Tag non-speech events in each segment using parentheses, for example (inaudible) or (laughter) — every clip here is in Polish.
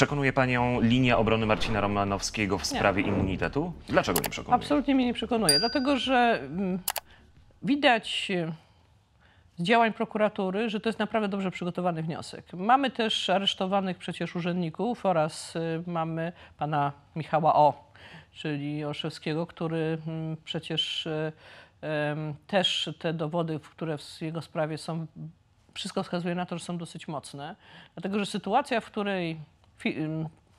Przekonuje Panią linia obrony Marcina Romanowskiego w sprawie nie. immunitetu? Dlaczego nie przekonuje? Absolutnie mnie nie przekonuje, dlatego że mm, widać y, z działań prokuratury, że to jest naprawdę dobrze przygotowany wniosek. Mamy też aresztowanych przecież urzędników oraz y, mamy pana Michała O., czyli Olszewskiego, który mm, przecież y, też te dowody, które w jego sprawie są, wszystko wskazuje na to, że są dosyć mocne. Dlatego, że sytuacja, w której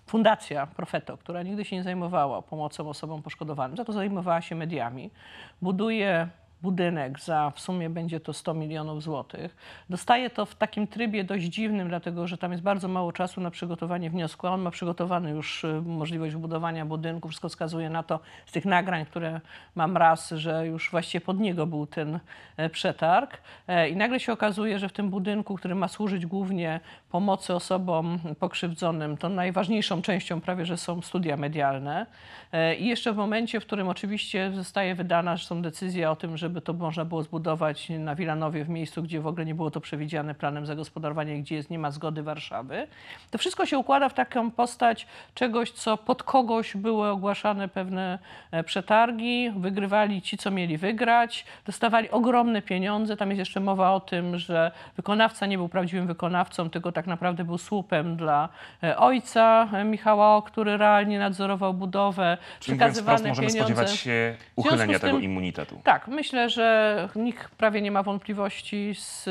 fundacja Profeto, która nigdy się nie zajmowała pomocą osobom poszkodowanym, za to zajmowała się mediami, buduje budynek za w sumie będzie to 100 milionów złotych. Dostaje to w takim trybie dość dziwnym, dlatego że tam jest bardzo mało czasu na przygotowanie wniosku, a on ma przygotowany już y, możliwość budowania budynku. Wszystko wskazuje na to z tych nagrań, które mam raz, że już właściwie pod niego był ten e, przetarg. E, I nagle się okazuje, że w tym budynku, który ma służyć głównie pomocy osobom pokrzywdzonym, to najważniejszą częścią prawie, że są studia medialne. E, I jeszcze w momencie, w którym oczywiście zostaje wydana, że są decyzje o tym, że żeby to można było zbudować na Wilanowie w miejscu, gdzie w ogóle nie było to przewidziane planem zagospodarowania, gdzie jest, nie ma zgody Warszawy. To wszystko się układa w taką postać czegoś, co pod kogoś były ogłaszane pewne e, przetargi, wygrywali ci, co mieli wygrać, dostawali ogromne pieniądze. Tam jest jeszcze mowa o tym, że wykonawca nie był prawdziwym wykonawcą, tylko tak naprawdę był słupem dla e, ojca e, Michała, który realnie nadzorował budowę, Czyli przekazywane wprost, możemy spodziewać się uchylenia tym, tego immunitetu. Tak, myślę, myślę, że nikt prawie nie ma wątpliwości, z,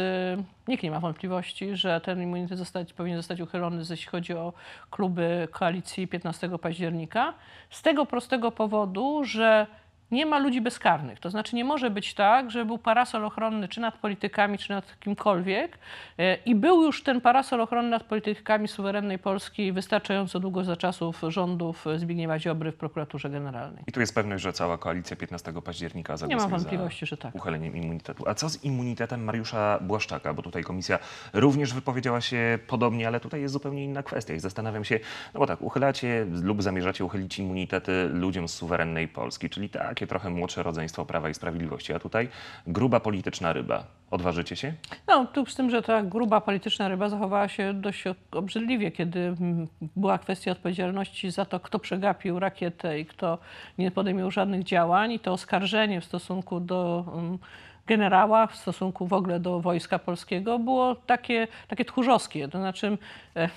nikt nie ma wątpliwości, że ten immunitet zostać, powinien zostać uchylony, jeśli chodzi o kluby koalicji 15 października. Z tego prostego powodu, że nie ma ludzi bezkarnych. To znaczy nie może być tak, że był parasol ochronny czy nad politykami, czy nad kimkolwiek e, i był już ten parasol ochronny nad politykami suwerennej Polski wystarczająco długo za czasów rządów Zbigniewa Ziobry w prokuraturze generalnej. I tu jest pewność, że cała koalicja 15 października zagłosowała Nie mam wątpliwości, że tak. Uchyleniem immunitetu. A co z immunitetem Mariusza Błaszczaka? Bo tutaj komisja również wypowiedziała się podobnie, ale tutaj jest zupełnie inna kwestia i zastanawiam się, no bo tak, uchylacie lub zamierzacie uchylić immunitety ludziom z suwerennej Polski, czyli tak, takie trochę młodsze rodzeństwo Prawa i Sprawiedliwości, a tutaj gruba polityczna ryba. Odważycie się? No, tu z tym, że ta gruba polityczna ryba zachowała się dość obrzydliwie, kiedy mm, była kwestia odpowiedzialności za to, kto przegapił rakietę i kto nie podejmiał żadnych działań i to oskarżenie w stosunku do... Mm, generała w stosunku w ogóle do wojska polskiego było takie, takie tchórzowskie. To znaczy, e,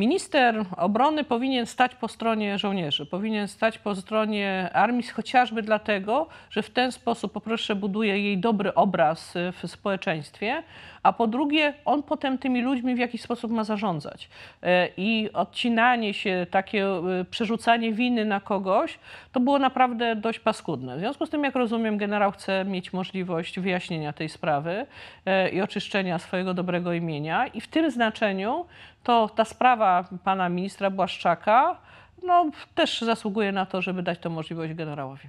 Minister obrony powinien stać po stronie żołnierzy, powinien stać po stronie armii, chociażby dlatego, że w ten sposób po pierwsze buduje jej dobry obraz y, w społeczeństwie, a po drugie on potem tymi ludźmi w jakiś sposób ma zarządzać. Y, I odcinanie się, takie y, przerzucanie winy na kogoś, to było naprawdę dość paskudne. W związku z tym, jak rozumiem, generał chce mieć możliwość wyjaśnienia tej sprawy i oczyszczenia swojego dobrego imienia i w tym znaczeniu to ta sprawa pana ministra Błaszczaka no, też zasługuje na to, żeby dać tę możliwość generałowi.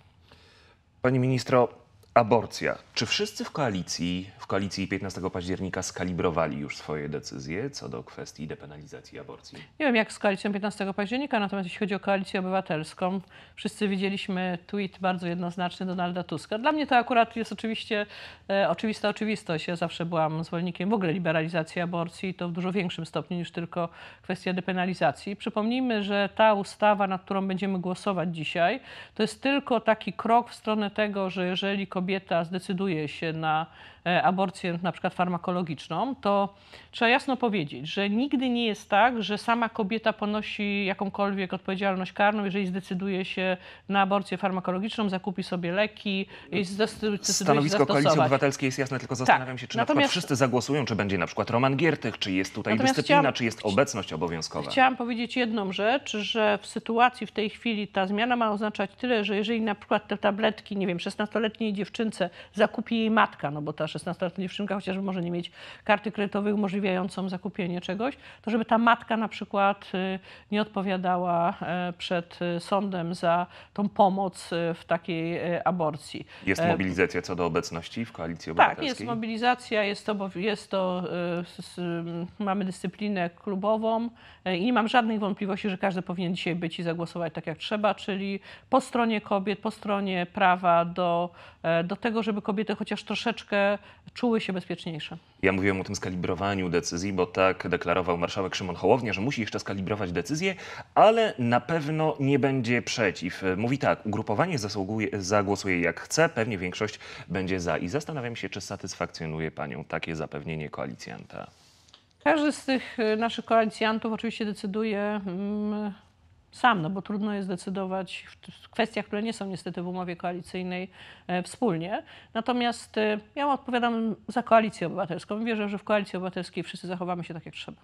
Pani ministro, Aborcja. Czy wszyscy w koalicji, w koalicji 15 października skalibrowali już swoje decyzje co do kwestii depenalizacji aborcji? Nie wiem jak z koalicją 15 października, natomiast jeśli chodzi o koalicję obywatelską, wszyscy widzieliśmy tweet bardzo jednoznaczny Donalda Tuska. Dla mnie to akurat jest oczywiście e, oczywista oczywistość. Ja zawsze byłam zwolennikiem w ogóle liberalizacji aborcji i to w dużo większym stopniu niż tylko kwestia depenalizacji. Przypomnijmy, że ta ustawa, nad którą będziemy głosować dzisiaj, to jest tylko taki krok w stronę tego, że jeżeli kobieta zdecyduje się na E, aborcję na przykład farmakologiczną, to trzeba jasno powiedzieć, że nigdy nie jest tak, że sama kobieta ponosi jakąkolwiek odpowiedzialność karną, jeżeli zdecyduje się na aborcję farmakologiczną, zakupi sobie leki i zdecyduje się Stanowisko Koalicji Obywatelskiej jest jasne, tylko zastanawiam tak. się, czy natomiast, na przykład wszyscy zagłosują, czy będzie na przykład Roman Giertych, czy jest tutaj dyscyplina, chciałam, czy jest obecność obowiązkowa. Chciałam powiedzieć jedną rzecz, że w sytuacji w tej chwili ta zmiana ma oznaczać tyle, że jeżeli na przykład te tabletki, nie wiem, 16-letniej dziewczynce zakupi jej matka, no bo ta 16-letnia dziewczynka, chociażby może nie mieć karty kredytowej umożliwiającą zakupienie czegoś, to żeby ta matka na przykład y, nie odpowiadała e, przed y, sądem za tą pomoc y, w takiej aborcji. Jest e, mobilizacja co do obecności w Koalicji Obywatelskiej? Tak, jest mobilizacja, jest to, jest to mamy dyscyplinę klubową e, i nie mam żadnych wątpliwości, że każdy powinien dzisiaj być i zagłosować tak jak trzeba, czyli po stronie kobiet, po stronie prawa do, do tego, żeby kobiety chociaż troszeczkę czuły się bezpieczniejsze. Ja mówiłem o tym skalibrowaniu decyzji, bo tak deklarował marszałek Szymon Hołownia, że musi jeszcze skalibrować decyzję, ale na pewno nie będzie przeciw. Mówi tak, ugrupowanie zagłosuje jak chce, pewnie większość będzie za. I zastanawiam się, czy satysfakcjonuje panią takie zapewnienie koalicjanta. Każdy z tych y, naszych koalicjantów oczywiście decyduje mm, sam, no bo trudno jest decydować w kwestiach, które nie są niestety w umowie koalicyjnej e, wspólnie. Natomiast e, ja odpowiadam za koalicję obywatelską. Wierzę, że w koalicji obywatelskiej wszyscy zachowamy się tak, jak trzeba.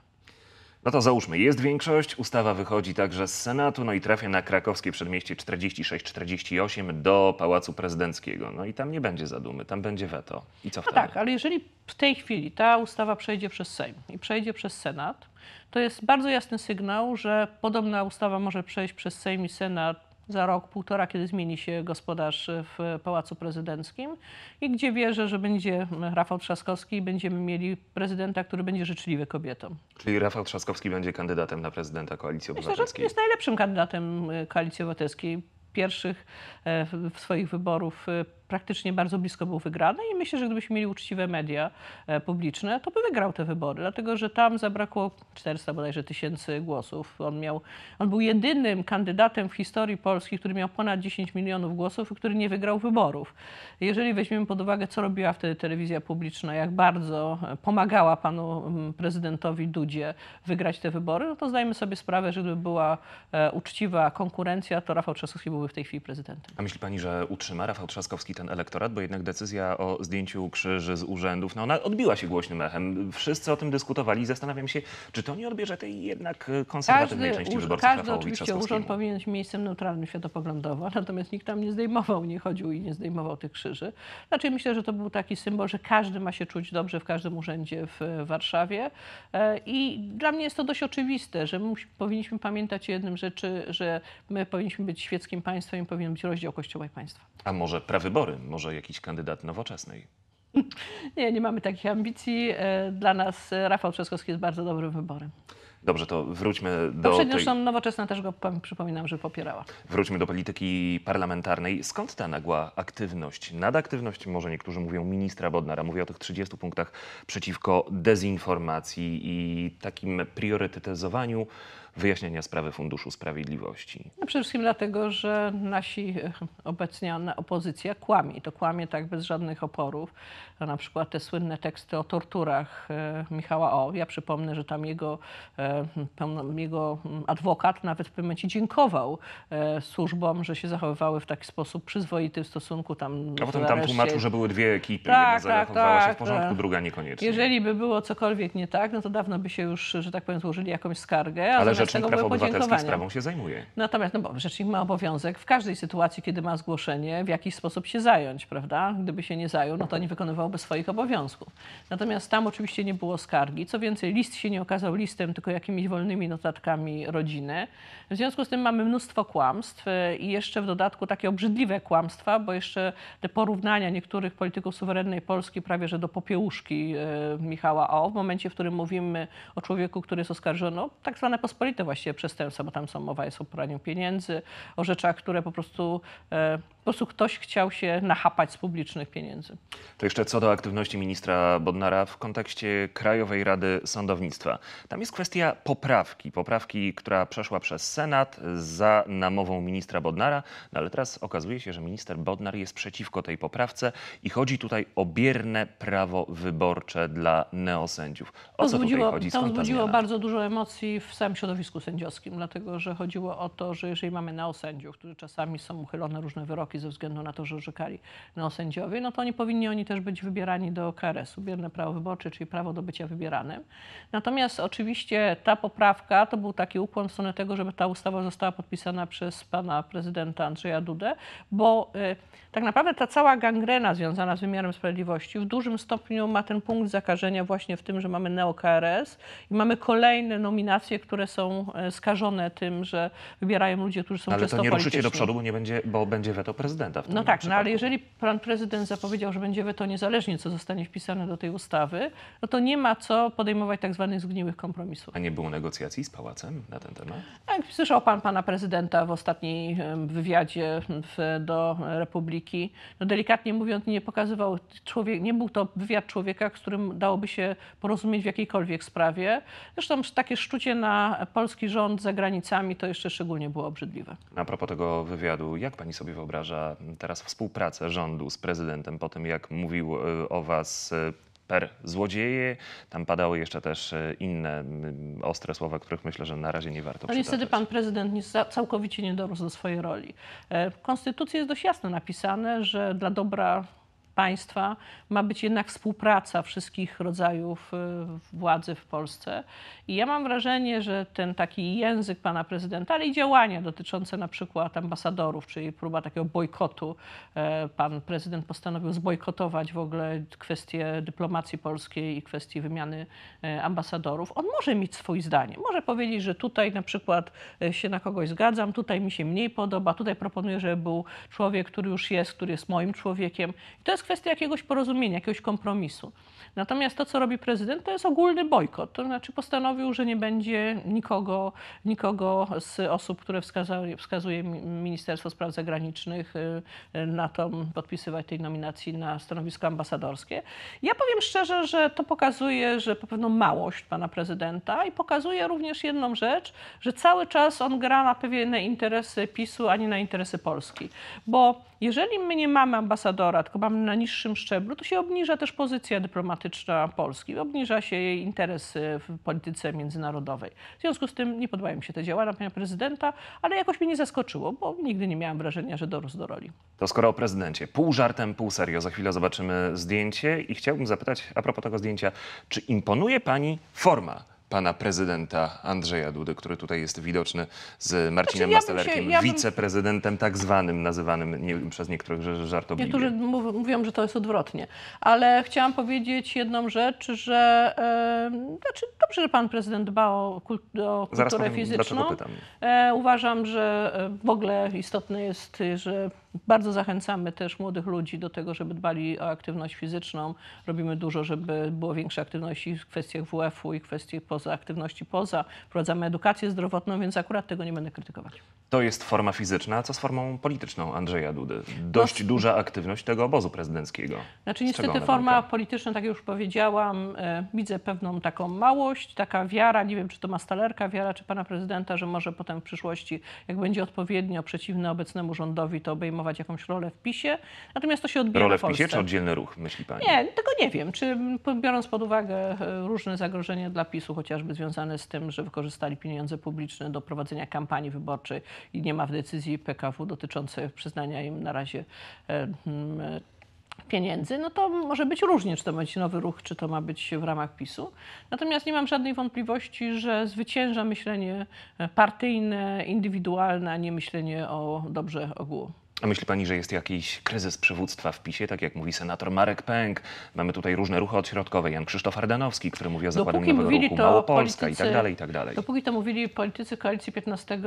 No to załóżmy, jest większość, ustawa wychodzi także z Senatu, no i trafia na krakowskie przedmieście 46-48 do Pałacu Prezydenckiego. No i tam nie będzie zadumy, tam będzie weto. I co no wtedy? No tak, ale jeżeli w tej chwili ta ustawa przejdzie przez Sejm i przejdzie przez Senat, to jest bardzo jasny sygnał, że podobna ustawa może przejść przez Sejm i Senat za rok, półtora, kiedy zmieni się gospodarz w Pałacu Prezydenckim i gdzie wierzę, że będzie Rafał Trzaskowski i będziemy mieli prezydenta, który będzie życzliwy kobietom. Czyli Rafał Trzaskowski będzie kandydatem na prezydenta Koalicji Obywatelskiej? Myślę, że jest najlepszym kandydatem e, Koalicji Obywatelskiej. Pierwszych e, w swoich wyborów e, praktycznie bardzo blisko był wygrany i myślę, że gdybyśmy mieli uczciwe media e, publiczne, to by wygrał te wybory, dlatego że tam zabrakło 400 bodajże tysięcy głosów. On, miał, on był jedynym kandydatem w historii Polski, który miał ponad 10 milionów głosów i który nie wygrał wyborów. Jeżeli weźmiemy pod uwagę, co robiła wtedy telewizja publiczna, jak bardzo e, pomagała panu mm, prezydentowi Dudzie wygrać te wybory, no to zdajmy sobie sprawę, że gdyby była e, uczciwa konkurencja, to Rafał Trzaskowski byłby w tej chwili prezydentem. A myśli pani, że utrzyma Rafał Trzaskowski ten elektorat, bo jednak decyzja o zdjęciu krzyży z urzędów, no ona odbiła się głośnym echem. Wszyscy o tym dyskutowali i zastanawiam się, czy to nie odbierze tej jednak e, konserwatywnej każdy, części wyborców Każdy oczywiście urząd powinien być miejscem neutralnym światopoglądowo, (laughs) natomiast nikt tam nie zdejmował, nie chodził i nie zdejmował tych krzyży. Znaczy myślę, że to był taki symbol, że każdy ma się czuć dobrze w każdym urzędzie w Warszawie e, i dla mnie jest to dość oczywiste, że musi, powinniśmy pamiętać jednym rzeczy, że my powinniśmy być świeckim państwem i powinien być rozdział kościoła i państwa. A może prawybory? wybory? Może jakiś kandydat nowoczesnej? Nie, nie mamy takich ambicji. E, dla nas e, Rafał Trzaskowski jest bardzo dobrym wyborem. Dobrze, to wróćmy do. Poprzednio tej... nowoczesna też go przypominam, że popierała. Wróćmy do polityki parlamentarnej. Skąd ta nagła aktywność? Nadaktywność, może niektórzy mówią ministra Bodnara, mówi o tych 30 punktach przeciwko dezinformacji i takim priorytetyzowaniu wyjaśnienia sprawy Funduszu Sprawiedliwości? No przede wszystkim dlatego, że nasi e, obecnie opozycja kłami, to kłamie tak bez żadnych oporów. na przykład te słynne teksty o torturach e, Michała O. Ja przypomnę, że tam jego, e, jego adwokat nawet w pewnym momencie dziękował służbom, że się zachowywały w taki sposób przyzwoity w stosunku tam... A potem tam tłumaczył, że były dwie ekipy. Tak, Jedna tak, tak, się w tak. porządku, druga niekoniecznie. Jeżeli by było cokolwiek nie tak, no to dawno by się już, że tak powiem, złożyli jakąś skargę. Ale rzecz rzecznik praw obywatelskich sprawą się zajmuje. Natomiast no bo rzecznik ma obowiązek w każdej sytuacji, kiedy ma zgłoszenie, w jakiś sposób się zająć, prawda? Gdyby się nie zajął, no to nie wykonywałby swoich obowiązków. Natomiast tam oczywiście nie było skargi. Co więcej, list się nie okazał listem, tylko jakimiś wolnymi notatkami rodziny. W związku z tym mamy mnóstwo kłamstw e, i jeszcze w dodatku takie obrzydliwe kłamstwa, bo jeszcze te porównania niektórych polityków suwerennej Polski prawie że do popiełuszki e, Michała O. W momencie, w którym mówimy o człowieku, który jest oskarżony o tak zwane pospolite to właściwie przestępstwa, bo tam są mowa jest o praniu pieniędzy, o rzeczach, które po prostu e, prostu ktoś chciał się nachapać z publicznych pieniędzy. To jeszcze co do aktywności ministra Bodnara w kontekście Krajowej Rady Sądownictwa. Tam jest kwestia poprawki, poprawki, która przeszła przez Senat za namową ministra Bodnara, no ale teraz okazuje się, że minister Bodnar jest przeciwko tej poprawce i chodzi tutaj o bierne prawo wyborcze dla neosędziów. O to co zbudziło, tutaj chodzi? To wzbudziło bardzo dużo emocji w samym środowisku sędziowskim, dlatego że chodziło o to, że jeżeli mamy neosędziów, którzy czasami są uchylone różne wyroki wysoki ze względu na to, że orzekali neosędziowie, no to nie powinni oni też być wybierani do KRS-u, bierne prawo wyborcze, czyli prawo do bycia wybieranym. Natomiast oczywiście ta poprawka to był taki ukłon w stronę tego, żeby ta ustawa została podpisana przez pana prezydenta Andrzeja Dudę, bo y, tak naprawdę ta cała gangrena związana z wymiarem sprawiedliwości w dużym stopniu ma ten punkt zakażenia właśnie w tym, że mamy neo-KRS i mamy kolejne nominacje, które są y, skażone tym, że wybierają ludzie, którzy są Ale czysto to nie ruszycie do przodu, bo, nie będzie, bo będzie weto prezydenta prezydenta. no tak, przypadku. no ale jeżeli pan prezydent zapowiedział, że będzie weto niezależnie, co zostanie wpisane do tej ustawy, no to nie ma co podejmować tak zwanych zgniłych kompromisów. A nie było negocjacji z pałacem na ten temat? Tak, słyszał pan pana prezydenta w ostatniej wywiadzie mm, w, do Republiki. No delikatnie mówiąc, nie pokazywał człowiek, nie był to wywiad człowieka, z którym dałoby się porozumieć w jakiejkolwiek sprawie. Zresztą takie szczucie na polski rząd za granicami to jeszcze szczególnie było obrzydliwe. A propos tego wywiadu, jak pani sobie wyobraża teraz współpracę rządu z prezydentem po tym, jak mówił e, o was e, per złodzieje. Tam padały jeszcze też e, inne ostre słowa, których myślę, że na razie nie warto i niestety pan prezydent całkowicie nie dorósł do swojej roli. W Konstytucji jest dość jasno napisane, że dla dobra państwa ma być jednak współpraca wszystkich rodzajów y, władzy w Polsce. I ja mam wrażenie, że ten taki język pana prezydenta, ale i działania dotyczące na przykład ambasadorów, czyli próba takiego bojkotu. E, pan prezydent postanowił zbojkotować w ogóle kwestie dyplomacji polskiej i kwestie wymiany e, ambasadorów. On może mieć swoje zdanie. Może powiedzieć, że tutaj na przykład e, się na kogoś zgadzam, tutaj mi się mniej podoba, tutaj proponuję, żeby był człowiek, który już jest, który jest moim człowiekiem. I to jest kwestia jakiegoś porozumienia, jakiegoś kompromisu. Natomiast to, co robi prezydent, to jest ogólny bojkot. To znaczy postanowił, że nie będzie nikogo, nikogo z osób, które wskazuje, wskazuje Ministerstwo Spraw Zagranicznych y, na to podpisywać tej nominacji na stanowisko ambasadorskie. Ja powiem szczerze, że to pokazuje, że po pewną małość pana prezydenta i pokazuje również jedną rzecz, że cały czas on gra na pewne interesy PiSu, a nie na interesy Polski. Bo jeżeli my nie mamy ambasadora, tylko mamy na niższym szczeblu, to się obniża też pozycja dyplomatyczna Polski, obniża się jej interesy w polityce międzynarodowej. W związku z tym nie podobają mi się te działania pana prezydenta, ale jakoś mnie nie zaskoczyło, bo nigdy nie miałam wrażenia, że dorósł do roli. To skoro o prezydencie, pół żartem, pół serio, za chwilę zobaczymy zdjęcie i chciałbym zapytać a propos tego zdjęcia, czy imponuje pani forma pana prezydenta Andrzeja Dudy, który tutaj jest widoczny z znaczy, Marcinem znaczy, ja ja bym... wiceprezydentem tak zwanym, nazywanym nie, przez niektórych żartobliwie. Niektórzy mów, mówią, że to jest odwrotnie, ale chciałam powiedzieć jedną rzecz, że e, znaczy dobrze, że pan prezydent dba o, kult, o kulturę powiem, fizyczną. E, uważam, że e, w ogóle istotne jest, że bardzo zachęcamy też młodych ludzi do tego, żeby dbali o aktywność fizyczną. Robimy dużo, żeby było większe aktywności w kwestiach WF-u i w po poza aktywności poza, prowadzamy edukację zdrowotną, więc akurat tego nie będę krytykować. To jest forma fizyczna, a co z formą polityczną Andrzeja Dudy? No Dość no, duża aktywność tego obozu prezydenckiego. Znaczy niestety forma wynika? polityczna, tak jak już powiedziałam, e, widzę pewną taką małość, taka wiara, nie wiem czy to ma stalerka wiara, czy pana prezydenta, że może potem w przyszłości, jak będzie odpowiednio przeciwny obecnemu rządowi, to obejmować jakąś rolę w PiSie. Natomiast to się odbija Rolę w, w PiSie czy oddzielny ruch, myśli pani? Nie, tego nie wiem. Czy biorąc pod uwagę e, różne zagrożenia dla PiSu, chociażby związane z tym, że wykorzystali pieniądze publiczne do prowadzenia kampanii wyborczej, i nie ma w decyzji PKW dotyczącej przyznania im na razie e, mm, e, pieniędzy, no to może być różnie, czy to ma być nowy ruch, czy to ma być w ramach PiSu. Natomiast nie mam żadnej wątpliwości, że zwycięża myślenie partyjne, indywidualne, a nie myślenie o dobrze ogółu. A myśli pani, że jest jakiś kryzys przywództwa w PiSie, tak jak mówi senator Marek Pęk? Mamy tutaj różne ruchy odśrodkowe, Jan Krzysztof Ardanowski, który mówi o zakładaniu dopóki nowego ruchu, Małopolska politycy, i tak dalej, i tak dalej. Dopóki to mówili politycy koalicji 15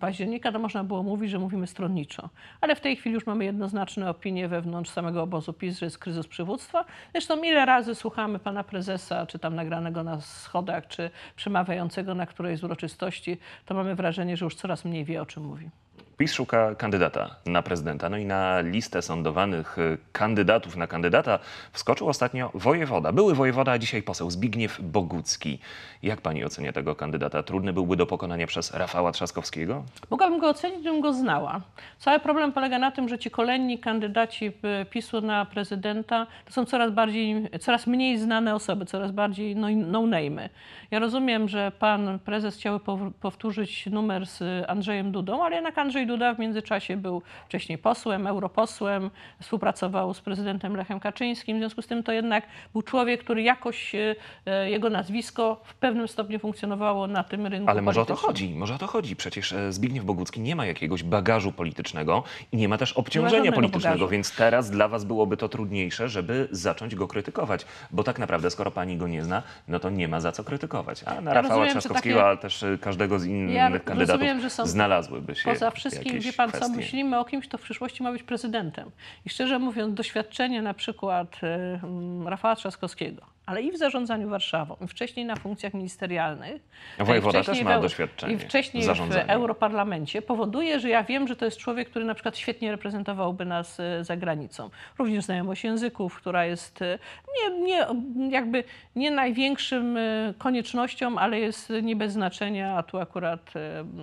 października, to można było mówić, że mówimy stronniczo. Ale w tej chwili już mamy jednoznaczne opinie wewnątrz samego obozu PiS, że jest kryzys przywództwa. Zresztą ile razy słuchamy pana prezesa, czy tam nagranego na schodach, czy przemawiającego na którejś z uroczystości, to mamy wrażenie, że już coraz mniej wie, o czym mówi. PiS szuka kandydata na prezydenta. No i na listę sondowanych y, kandydatów na kandydata wskoczył ostatnio wojewoda. Były wojewoda, a dzisiaj poseł Zbigniew Bogucki. Jak pani ocenia tego kandydata? Trudny byłby do pokonania przez Rafała Trzaskowskiego? Mogłabym go ocenić, gdybym go znała. Cały problem polega na tym, że ci kolejni kandydaci y, PiSu na prezydenta to są coraz bardziej, coraz mniej znane osoby, coraz bardziej no-name'y. No ja rozumiem, że pan prezes chciałby powtórzyć numer z Andrzejem Dudą, ale jednak Andrzej Andrzej Duda w międzyczasie był wcześniej posłem, europosłem, współpracował z prezydentem Lechem Kaczyńskim, w związku z tym to jednak był człowiek, który jakoś e, e, jego nazwisko w pewnym stopniu funkcjonowało na tym rynku. Ale może o to chodzi, może o to chodzi. Przecież e, Zbigniew Bogucki nie ma jakiegoś bagażu politycznego i nie ma też obciążenia politycznego, bagażu. więc teraz dla was byłoby to trudniejsze, żeby zacząć go krytykować. Bo tak naprawdę, skoro pani go nie zna, no to nie ma za co krytykować. A na ja Rafała rozumiem, Trzaskowskiego, takie... ale też każdego z innych ja kandydatów rozumiem, że są... znalazłyby się poza wszystkim wszystkim, wie pan kwestie. co, myślimy o kimś, kto w przyszłości ma być prezydentem. I szczerze mówiąc, doświadczenie na przykład y, mm, Rafała Trzaskowskiego, ale i w zarządzaniu Warszawą, i wcześniej na funkcjach ministerialnych. Wojewoda też ma doświadczenie. I wcześniej w, w Europarlamencie powoduje, że ja wiem, że to jest człowiek, który na przykład świetnie reprezentowałby nas y, za granicą. Również znajomość języków, która jest y, nie, nie, jakby nie największym y, koniecznością, ale jest nie bez znaczenia, a tu akurat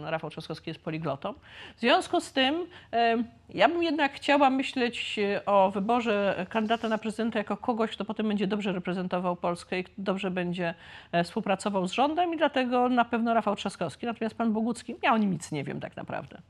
Rafał Trzaskowski jest poliglotą. W związku z tym ja bym jednak chciała myśleć e, o wyborze kandydata na prezydenta jako kogoś, kto potem będzie dobrze reprezentował Polskę i dobrze będzie e, współpracował z rządem i dlatego na pewno Rafał Trzaskowski. Natomiast pan Bogucki, ja o nim nic nie wiem tak naprawdę.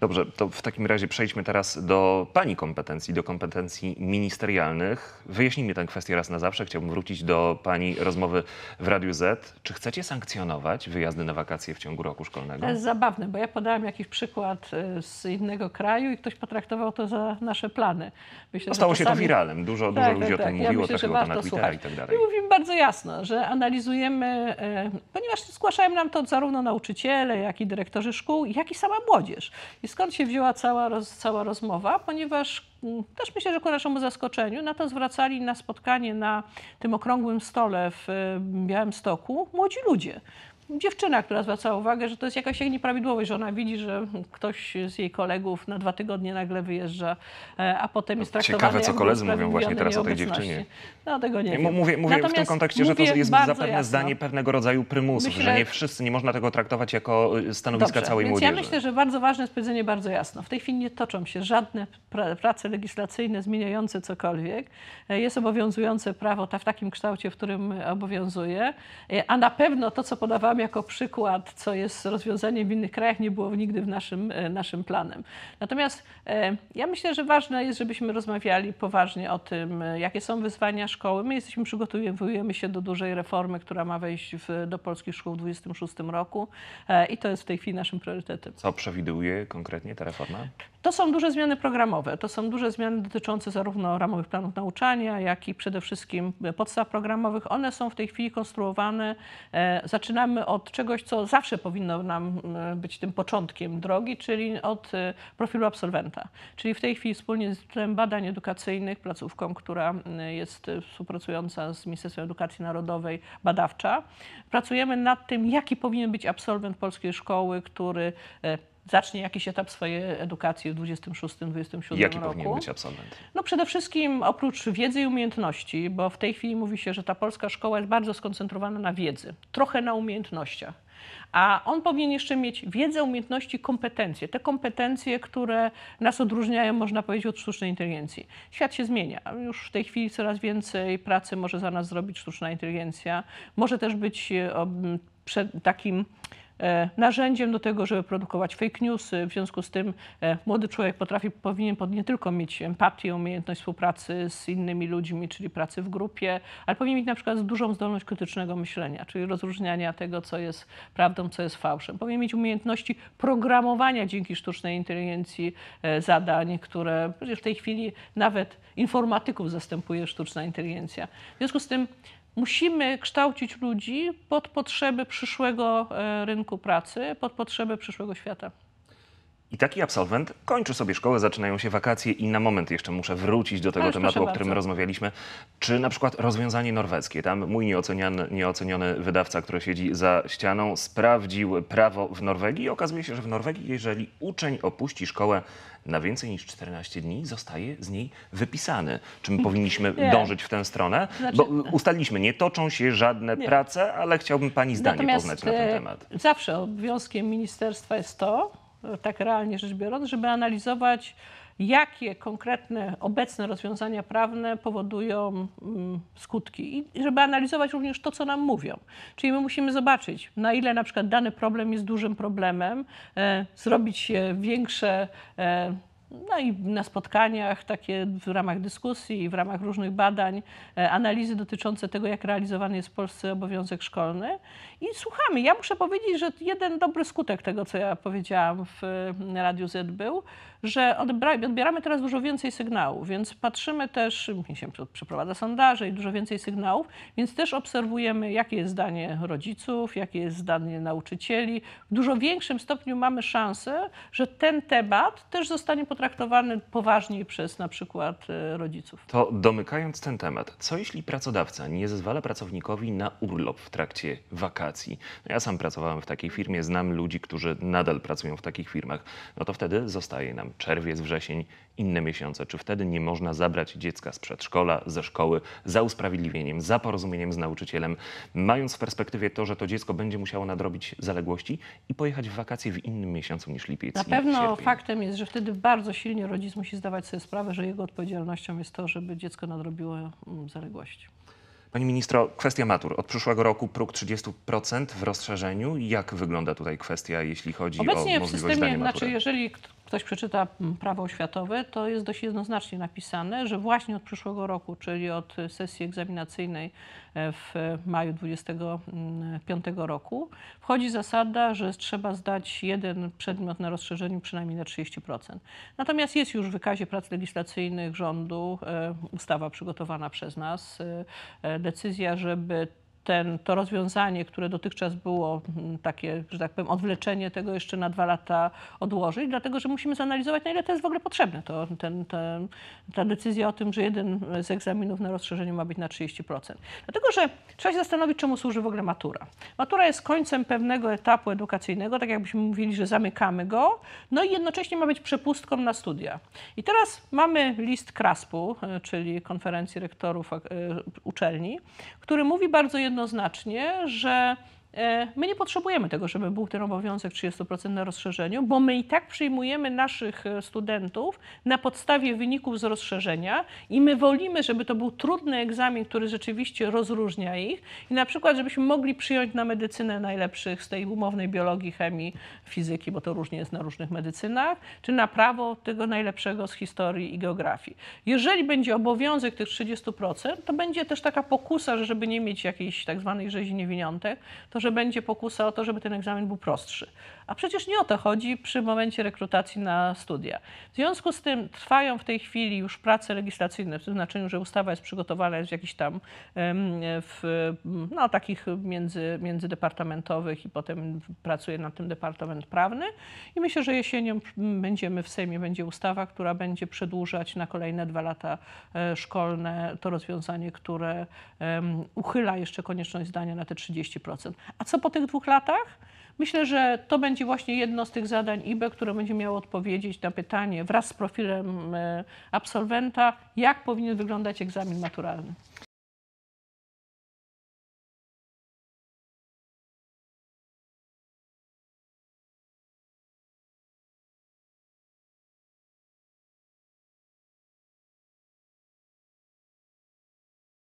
Dobrze, to w takim razie przejdźmy teraz do Pani kompetencji, do kompetencji ministerialnych. Wyjaśnijmy tę kwestię raz na zawsze. Chciałbym wrócić do Pani rozmowy w Radiu Z. Czy chcecie sankcjonować wyjazdy na wakacje w ciągu roku szkolnego? To jest zabawne, bo ja podałam jakiś przykład y, z innego kraju i ktoś potraktował to za nasze plany. Myślę, Stało czasami... się to wiralem. Dużo, tak, dużo tak, ludzi tak, o tym mówiło, ja myślę, tak to na Twittera i tak dalej. I mówimy bardzo jasno, że analizujemy, y, ponieważ zgłaszają nam to zarówno nauczyciele, jak i dyrektorzy szkół, jak i sama młodzież i skąd się wzięła cała, roz, cała rozmowa? Ponieważ mm, też myślę, że ku naszemu zaskoczeniu, na to zwracali na spotkanie na tym okrągłym stole w y, Białymstoku młodzi ludzie dziewczyna, która zwraca uwagę, że to jest jakaś nieprawidłowość, że ona widzi, że ktoś z jej kolegów na dwa tygodnie nagle wyjeżdża, e, a potem no, jest traktowany Ciekawe, co koledzy mówią właśnie teraz o tej dziewczynie. No, tego nie wiem. Mówię, mówię w tym kontekście, że to jest zapewne jasno. zdanie pewnego rodzaju prymusów, myślę, że nie wszyscy, nie można tego traktować jako y, stanowiska dobrze, całej więc młodzieży. Ja myślę, że bardzo ważne jest powiedzenie bardzo jasno. W tej chwili nie toczą się żadne prace legislacyjne zmieniające cokolwiek. E, jest obowiązujące prawo ta w takim kształcie, w którym obowiązuje, e, a na pewno to, co podawałam podam jako przykład, co jest rozwiązaniem w innych krajach, nie było nigdy w naszym, e, naszym planem. Natomiast e, ja myślę, że ważne jest, żebyśmy rozmawiali poważnie o tym, e, jakie są wyzwania szkoły. My jesteśmy, przygotowujemy się do dużej reformy, która ma wejść w, do polskich szkół w 2026 roku i to jest w tej chwili naszym priorytetem. Co przewiduje konkretnie ta reforma? To są duże zmiany programowe, to są duże zmiany dotyczące zarówno ramowych planów nauczania, jak i przede wszystkim podstaw programowych. One są w tej chwili konstruowane. E, zaczynamy od czegoś, co zawsze powinno nam e, być tym początkiem drogi, czyli od e, profilu absolwenta. Czyli w tej chwili wspólnie z Instytutem Badań Edukacyjnych, placówką, która jest współpracująca z Ministerstwem Edukacji Narodowej, badawcza, pracujemy nad tym, jaki powinien być absolwent polskiej szkoły, który zacznie jakiś etap swojej edukacji w 26-27 Jaki roku. powinien być absolwent? No przede wszystkim oprócz wiedzy i umiejętności, bo w tej chwili mówi się, że ta polska szkoła jest bardzo skoncentrowana na wiedzy, trochę na umiejętnościach. A on powinien jeszcze mieć wiedzę, umiejętności, kompetencje. Te kompetencje, które nas odróżniają, można powiedzieć, od sztucznej inteligencji. Świat się zmienia. Już w tej chwili coraz więcej pracy może za nas zrobić sztuczna inteligencja. Może też być e, takim E, narzędziem do tego, żeby produkować fake newsy. W związku z tym e, młody człowiek potrafi, powinien nie tylko mieć empatię, umiejętność współpracy z innymi ludźmi, czyli pracy w grupie, ale powinien mieć na przykład dużą zdolność krytycznego myślenia, czyli rozróżniania tego, co jest prawdą, co jest fałszem. Powinien mieć umiejętności programowania dzięki sztucznej inteligencji e, zadań, które przecież w tej chwili nawet informatyków zastępuje sztuczna inteligencja. W związku z tym Musimy kształcić ludzi pod potrzeby przyszłego e, rynku pracy, pod potrzeby przyszłego świata. I taki absolwent kończy sobie szkołę, zaczynają się wakacje i na moment jeszcze muszę wrócić do tego Ależ tematu, o którym bardzo. rozmawialiśmy. Czy na przykład rozwiązanie norweskie, tam mój nieoceniony wydawca, który siedzi za ścianą, sprawdził prawo w Norwegii i okazuje się, że w Norwegii, jeżeli uczeń opuści szkołę na więcej niż 14 dni, zostaje z niej wypisany. Czy my (laughs) powinniśmy nie. dążyć w tę stronę? Znaczy, Bo e, ustaliliśmy, nie toczą się żadne nie. prace, ale chciałbym pani zdanie Natomiast poznać na ten e, temat. Zawsze obowiązkiem ministerstwa jest to, tak realnie rzecz biorąc, żeby analizować, jakie konkretne obecne rozwiązania prawne powodują mm, skutki i żeby analizować również to, co nam mówią. Czyli my musimy zobaczyć, na ile na przykład dany problem jest dużym problemem, e, zrobić większe e, no i na spotkaniach takie w ramach dyskusji, w ramach różnych badań, e, analizy dotyczące tego, jak realizowany jest w Polsce obowiązek szkolny. I słuchamy. Ja muszę powiedzieć, że jeden dobry skutek tego, co ja powiedziałam w Radiu Z był, że odbieramy teraz dużo więcej sygnałów, więc patrzymy też, się przeprowadza sondaże i dużo więcej sygnałów, więc też obserwujemy, jakie jest zdanie rodziców, jakie jest zdanie nauczycieli. W dużo większym stopniu mamy szansę, że ten temat też zostanie potraktowany poważniej przez na przykład e, rodziców. To domykając ten temat, co jeśli pracodawca nie zezwala pracownikowi na urlop w trakcie wakacji? No ja sam pracowałem w takiej firmie, znam ludzi, którzy nadal pracują w takich firmach. No to wtedy zostaje nam tam czerwiec, wrzesień, inne miesiące, czy wtedy nie można zabrać dziecka z przedszkola, ze szkoły, za usprawiedliwieniem, za porozumieniem z nauczycielem, mając w perspektywie to, że to dziecko będzie musiało nadrobić zaległości i pojechać w wakacje w innym miesiącu niż lipiec. Na pewno sierpień. faktem jest, że wtedy bardzo silnie rodzic musi zdawać sobie sprawę, że jego odpowiedzialnością jest to, żeby dziecko nadrobiło mm, zaległości. Pani ministro, kwestia matur. Od przyszłego roku próg 30% w rozszerzeniu. Jak wygląda tutaj kwestia, jeśli chodzi Obecnie o możliwość w systemie, zdania Znaczy, jeżeli ktoś przeczyta prawo oświatowe, to jest dość jednoznacznie napisane, że właśnie od przyszłego roku, czyli od sesji egzaminacyjnej e, w maju 2025 roku, wchodzi zasada, że trzeba zdać jeden przedmiot na rozszerzeniu przynajmniej na 30%. Natomiast jest już w wykazie prac legislacyjnych rządu e, ustawa przygotowana przez nas, e, decyzja, żeby ten, to rozwiązanie, które dotychczas było mm, takie, że tak powiem, odwleczenie tego jeszcze na dwa lata odłożyć, dlatego że musimy zanalizować, na ile to jest w ogóle potrzebne. To, ten, ten, ta decyzja o tym, że jeden z egzaminów na rozszerzeniu ma być na 30%. Dlatego, że trzeba się zastanowić, czemu służy w ogóle matura. Matura jest końcem pewnego etapu edukacyjnego, tak jakbyśmy mówili, że zamykamy go, no i jednocześnie ma być przepustką na studia. I teraz mamy list KRASP-u, e, czyli Konferencji Rektorów e, Uczelni, który mówi bardzo jednoznacznie, jednoznacznie, że E, my nie potrzebujemy tego, żeby był ten obowiązek 30% na rozszerzeniu, bo my i tak przyjmujemy naszych e, studentów na podstawie wyników z rozszerzenia i my wolimy, żeby to był trudny egzamin, który rzeczywiście rozróżnia ich i na przykład, żebyśmy mogli przyjąć na medycynę najlepszych z tej umownej biologii, chemii, fizyki, bo to różnie jest na różnych medycynach, czy na prawo tego najlepszego z historii i geografii. Jeżeli będzie obowiązek tych 30%, to będzie też taka pokusa, żeby nie mieć jakiejś tak zwanej rzezi niewiniątek, to że że będzie pokusa o to, żeby ten egzamin był prostszy. A przecież nie o to chodzi przy momencie rekrutacji na studia. W związku z tym trwają w tej chwili już prace legislacyjne, w tym znaczeniu, że ustawa jest przygotowana jest w jakichś tam w, no, takich między, międzydepartamentowych i potem pracuje nad tym Departament Prawny. I myślę, że jesienią będziemy w Sejmie, będzie ustawa, która będzie przedłużać na kolejne dwa lata e, szkolne to rozwiązanie, które uchyla jeszcze konieczność zdania na te 30%. A co po tych dwóch latach? Myślę, że to będzie właśnie jedno z tych zadań IBE, które będzie miało odpowiedzieć na pytanie wraz z profilem e, absolwenta, jak powinien wyglądać egzamin maturalny.